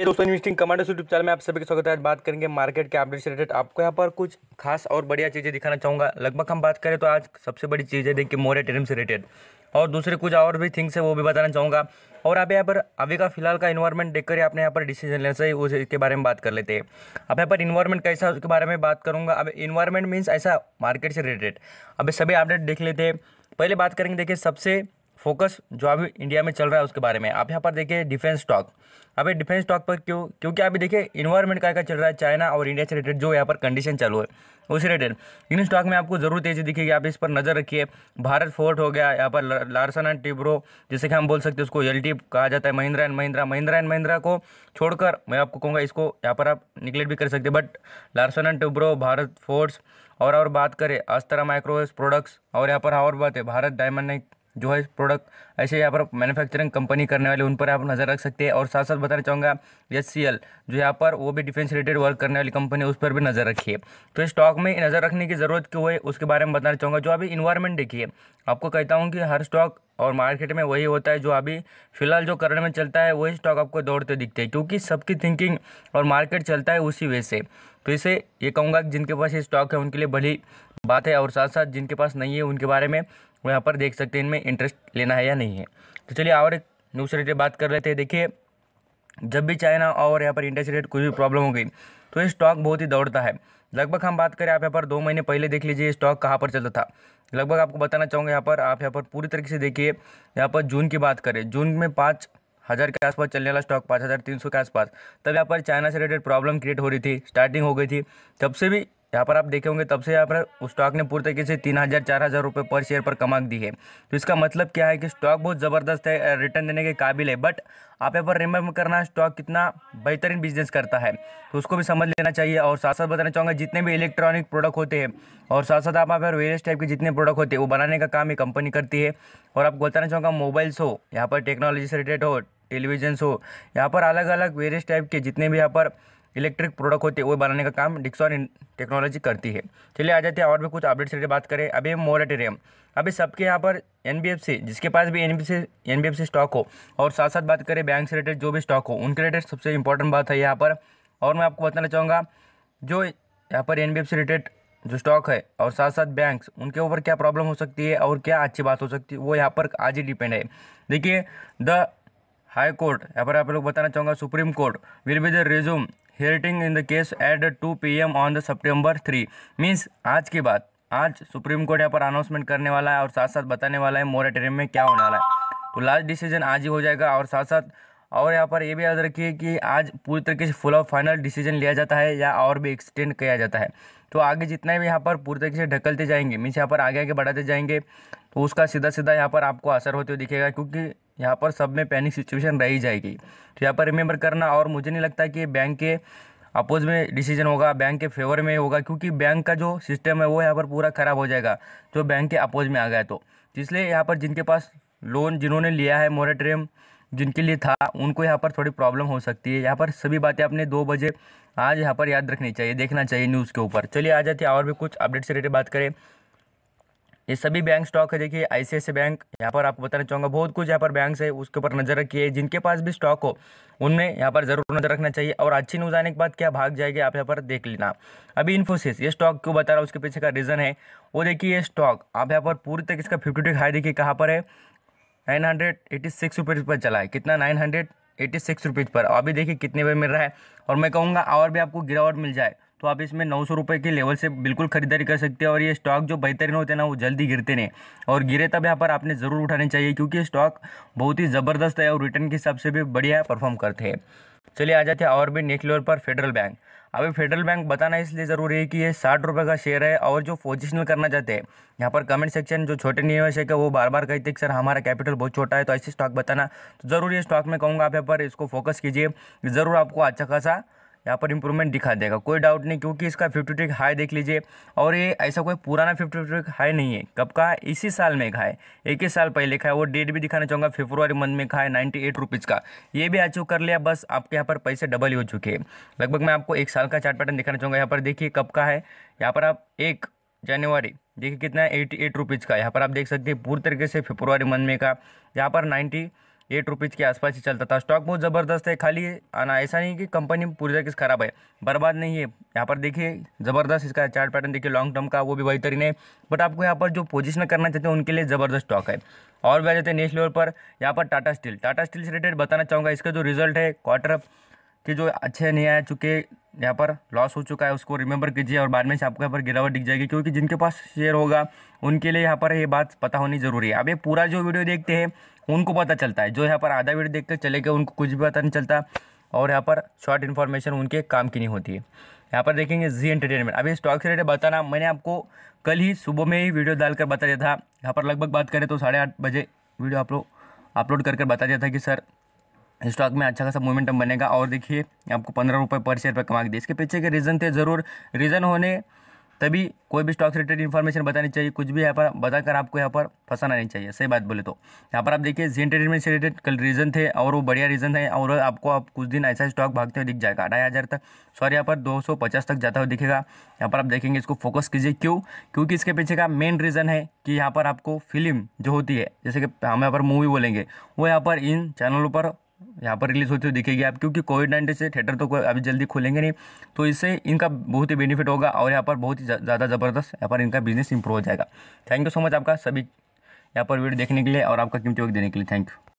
ये दोस्तों investing commanders YouTube channel में आप सभी का स्वागत है आज बात करेंगे मार्केट के अपडेट से रिलेटेड आपको यहाँ पर कुछ खास और बढ़िया चीज़ें दिखाना चाहूँगा लगभग हम बात करें तो आज सबसे बड़ी चीज़ है देखिए मोरेटेरियम से रिलेटेड और दूसरे कुछ और भी थिंग्स है वो भी बताना चाहूँगा और आप यहाँ पर अभी का फिलहाल का इन्वायरमेंट देखकर ही आपने यहाँ पर डिसीजन लेना चाहिए उसके बारे में बात कर लेते हैं अब यहाँ पर इन्वायरमेंट कैसा उसके बारे में बात करूँगा अब इन्वायरमेंट मीन्स ऐसा मार्केट से रिलेटेड अभी सभी अपडेट देख लेते हैं पहले बात करेंगे देखिए सबसे फोकस जो अभी इंडिया में चल रहा है उसके बारे में आप यहाँ पर देखिए डिफेंस स्टॉक अभी डिफेंस स्टॉक पर क्यों क्योंकि अभी देखिए इन्वायरमेंट का चल रहा है चाइना और इंडिया से रिलेटेड जो यहाँ पर कंडीशन चालू है उस रिलेटेड इन स्टॉक में आपको जरूर तेजी दिखेगी आप इस पर नज़र रखिए भारत फोर्ट हो गया यहाँ पर लार्सन एंड टिब्रो जिसे कि हम बोल सकते हैं उसको एल कहा जाता है महिंद्रा एंड महिंद्रा महिंद्रा एंड महिंद्रा को छोड़कर मैं आपको कहूँगा इसको यहाँ पर आप निगलेक्ट भी कर सकते but Larsen and Toubro Bharat Forge और और बात करें अस्तरा माइक्रोवेव प्रोडक्ट्स और यहाँ पर और बात है भारत डायमंड जो है प्रोडक्ट ऐसे यहाँ पर मैन्युफैक्चरिंग कंपनी करने वाले उन पर आप नज़र रख सकते हैं और साथ साथ बताना चाहूँगा एस जो यहाँ पर वो भी डिफेंस रिलेटेड वर्क करने वाली कंपनी उस पर भी नज़र रखिए तो स्टॉक में नज़र रखने की ज़रूरत क्यों है उसके बारे में बताना चाहूँगा जो अभी इन्वायरमेंट देखिए आपको कहता हूँ कि हर स्टॉक और मार्केट में वही होता है जो अभी फिलहाल जो करंट में चलता है वही स्टॉक आपको दौड़ते दिखते हैं क्योंकि सबकी थिंकिंग और मार्केट चलता है उसी वजह से तो इसे ये कहूँगा कि जिनके पास ये स्टॉक है उनके लिए भली बात है और साथ साथ जिनके पास नहीं है उनके बारे में वो यहाँ पर देख सकते हैं इनमें इंटरेस्ट लेना है या नहीं है तो चलिए और एक न्यूज़ से बात कर लेते हैं देखिए जब भी चाइना और यहाँ पर इंटरेस्ट रेट कोई भी प्रॉब्लम हो गई तो ये स्टॉक बहुत ही दौड़ता है लगभग हम बात करें आप यहाँ पर दो महीने पहले देख लीजिए स्टॉक कहाँ पर चलता था लगभग आपको बताना चाहूँगा यहाँ पर आप यहाँ पर पूरी तरीके से देखिए यहाँ पर जून की बात करें जून में पाँच हज़ार के आसपास चलने वाला स्टॉक पाँच हज़ार तीन सौ के आसपास तब यहाँ पर चाइना से रिलेटेड प्रॉब्लम क्रिएट हो रही थी स्टार्टिंग हो गई थी तब से भी यहाँ पर आप देखे होंगे तब से यहाँ पर स्टॉक ने पूरी तरीके से तीन हज़ार चार हज़ार रुपये पर शेयर पर कमा दी है तो इसका मतलब क्या है कि स्टॉक बहुत ज़बरदस्त है रिटर्न देने के काबिल है बट आप यहाँ पर रिमेम्बर करना है स्टॉक कितना बेहतरीन बिजनेस करता है तो उसको भी समझ लेना चाहिए और साथ साथ बताना चाहूँगा जितने भी इलेक्ट्रॉनिक प्रोडक्ट होते हैं और साथ साथ आप यहाँ पर वेरियस टाइप के जितने प्रोडक्ट होते हैं वो बनाने का काम ये कंपनी करती है और आपको बताना चाहूँगा मोबाइल्स हो यहाँ पर टेक्नोलॉजी से रिलेटेड हो टेलीविजन्स हो यहाँ पर अलग अलग वेरियस टाइप के जितने भी यहाँ पर इलेक्ट्रिक प्रोडक्ट होते हैं वो बनाने का काम डिक्सॉन टेक्नोलॉजी करती है चलिए आ जाते हैं और भी कुछ अपडेट्स रिलेटेड बात करें अभी मोरेटेरियम अभी सबके यहाँ पर एन जिसके पास भी एन बी स्टॉक हो और साथ साथ बात करें बैंक से रिलेटेड जो भी स्टॉक हो उनके रिलेटेड सबसे इंपॉर्टेंट बात है यहाँ पर और मैं आपको बताना चाहूँगा जो यहाँ पर एन रिलेटेड जो स्टॉक है और साथ साथ बैंक्स उनके ऊपर क्या प्रॉब्लम हो सकती है और क्या अच्छी बात हो सकती है वो यहाँ पर आज ही डिपेंड है देखिए द हाई कोर्ट यहाँ पर आप लोग बताना चाहूँगा supreme court will be the resume in the case at two p m on the September three means आज की बात आज सुप्रीम कोर्ट यहाँ पर अनाउंसमेंट करने वाला है और साथ साथ बताने वाला है मोरेटोरियम में क्या होने वाला है तो लास्ट डिसीजन आज ही हो जाएगा और साथ साथ और यहाँ पर ये भी याद रखिए कि आज पूरी तरीके से फुल और फाइनल डिसीजन लिया जाता है या और भी एक्सटेंड किया जाता है तो आगे जितना भी यहाँ पर पूरी तरीके से ढकलते जाएंगे मीन्स यहाँ पर आगे आगे बढ़ाते जाएंगे तो उसका सीधा सीधा यहाँ पर आपको असर होते हुए दिखेगा क्योंकि यहाँ पर सब में पैनिक सिचुएशन रह ही जाएगी तो यहाँ पर रिमेंबर करना और मुझे नहीं लगता कि बैंक के अपोज में डिसीजन होगा बैंक के फेवर में होगा क्योंकि बैंक का जो सिस्टम है वो यहाँ पर पूरा ख़राब हो जाएगा जो बैंक के अपोज में आ गया तो इसलिए यहाँ पर जिनके पास लोन जिन्होंने लिया है मोरेटोरियम जिनके लिए था उनको यहाँ पर थोड़ी प्रॉब्लम हो सकती है यहाँ पर सभी बातें आपने दो बजे आज यहाँ पर याद रखनी चाहिए देखना चाहिए न्यूज़ के ऊपर चलिए आ जाते हैं और भी कुछ अपडेट से रिलेटेड बात करें ये सभी बैंक स्टॉक है देखिए आई बैंक यहाँ पर आपको बताना चाहूँगा बहुत कुछ यहाँ पर बैंक है उसके ऊपर नज़र रखिए जिनके पास भी स्टॉक हो उनमें यहाँ पर ज़रूर नज़र रखना चाहिए और अच्छी न्यूज़ आने के बाद क्या भाग जाएगी आप यहाँ पर देख लेना अभी इन्फोसिस ये स्टॉक क्यों बता रहा है उसके पीछे का रीज़न है वो देखिए ये स्टॉक आप यहाँ पर पूरी तक इसका फिफ्टी टू हाई देखिए कहाँ पर है nine hundred eighty six rupees पर चला है कितना nine hundred eighty six rupees पर अभी देखिए कितने पर मिल रहा है और मैं कहूँगा और भी आपको गिरावट मिल जाए तो आप इसमें नौ सौ रुपये के लेवल से बिल्कुल खरीदारी कर सकते हैं और ये स्टॉक जो बेहतरीन होते हैं ना वो जल्दी गिरते नहीं और गिरे तब यहाँ पर आपने ज़रूर उठाने चाहिए क्योंकि ये स्टॉक बहुत ही ज़बरदस्त है और रिटर्न के हिसाब से भी बढ़िया परफॉर्म करते हैं चलिए आ जाते हैं और भी नेक्स्ट लेवल पर फेडरल बैंक अभी फेडरल बैंक बताना इसलिए ज़रूरी है कि ये साठ रुपये का शेयर है और जो पोजिशनल करना चाहते हैं यहाँ पर कमेंट सेक्शन जो छोटे निवेशक है वो बार बार कहते हैं कि सर हमारा कैपिटल बहुत छोटा है तो ऐसे स्टॉक बताना तो ज़रूर ये स्टॉक में कहूँगा आप यहाँ पर इसको फोकस कीजिए ज़रूर आपको अच्छा खासा यहाँ पर इंप्रूवमेंट दिखा देगा कोई डाउट नहीं क्योंकि इसका फिफ्टी टू हाई देख लीजिए और ये ऐसा कोई पुराना फिफ्टी टू हाई नहीं है कब का है इसी साल में खाए एक ही साल पहले खाए वो डेट भी दिखाना चाहूँगा फेब्रुआरी मंथ में खाए है नाइन्टी एट रुपीज़ का ये भी अचीव कर लिया बस आपके यहाँ पर पैसे डबल हो चुके हैं लगभग मैं आपको एक साल का चार्ट पैटर्न दिखाना चाहूँगा यहाँ पर देखिए कब का है यहाँ पर आप एक जनवरी देखिए कितना है एटी एट रुपीज़ का यहाँ पर आप देख सकते हैं पूरी तरीके से फेब्रुआरी मंथ में का यहाँ पर नाइन्टी एट रुपीज़ के आसपास ही चलता था स्टॉक बहुत ज़बरदस्त है खाली आना ऐसा नहीं कि कंपनी पूरी तरह से खराब है बर्बाद नहीं है यहाँ पर देखिए ज़बरदस्त इसका चार्ट पैटर्न देखिए लॉन्ग टर्म का वो भी बेहतरीन है बट आपको यहाँ पर जो पोजिशन करना चाहते हैं उनके लिए ज़बरदस्त स्टॉक है और भी आ जाते हैं नेक्स्ट लेवल पर यहाँ पर टाटा स्टील टाटा स्टील से रिलेटेड बताना चाहूँगा इसका जो रिजल्ट है क्वार्टर के जो अच्छे नहीं आ चुके यहाँ पर लॉस हो चुका है उसको रिमेंबर कीजिए और बाद में से आपको यहाँ पर गिरावट दिख जाएगी क्योंकि जिनके पास शेयर होगा उनके लिए यहाँ पर ये बात पता होनी ज़रूरी है अब ये पूरा जो वीडियो देखते हैं उनको पता चलता है जो यहाँ पर आधा वीडियो देखते चले गए उनको कुछ भी पता नहीं चलता और यहाँ पर शॉर्ट इन्फॉर्मेशन उनके काम की नहीं होती है यहाँ पर देखेंगे जी एंटरटेनमेंट अभी स्टॉक से रेटेड बताना मैंने आपको कल ही सुबह में ही वीडियो डालकर बता दिया था यहाँ पर लगभग बात करें तो साढ़े आठ बजे वीडियो आप लोग अपलोड करके बता दिया था कि सर स्टॉक में अच्छा खासा मोमेंटम बनेगा और देखिए आपको पंद्रह रुपये पर शेयर पर कमा के दिए इसके पीछे के रीज़न थे ज़रूर रीज़न होने तभी कोई भी स्टॉक रिलेटेड इन्फॉर्मेशन बतानी चाहिए कुछ भी यहाँ पर बताकर आपको यहाँ पर फंसाना नहीं चाहिए सही बात बोले तो यहाँ पर आप देखिए जी एंटरटेनमेंट से रिलेटेड कल रीज़न थे और वो बढ़िया रीज़न है और आपको आप कुछ दिन ऐसा स्टॉक भागते हुए दिख जाएगा अढ़ाई हज़ार तक सॉरी यहाँ पर दो सौ पचास तक जाता हुआ दिखेगा यहाँ पर आप देखेंगे इसको फोकस कीजिए क्यों क्योंकि इसके पीछे का मेन रीज़न है कि यहाँ पर आपको फिल्म जो होती है जैसे कि हम यहाँ पर मूवी बोलेंगे वो यहाँ पर इन चैनलों पर यहाँ पर रिलीज़ होती हुई दिखेगी आप क्योंकि कोविड नाइन्टीन से थिएटर तो अभी जल्दी खुलेंगे नहीं तो इससे इनका बहुत ही बेनिफिट होगा और यहाँ पर बहुत ही ज़्यादा ज़बरदस्त यहाँ पर इनका बिजनेस इंप्रूव हो जाएगा थैंक यू सो मच आपका सभी यहाँ पर वीडियो देखने के लिए और आपका कीमती वक्त देने के लिए थैंक यू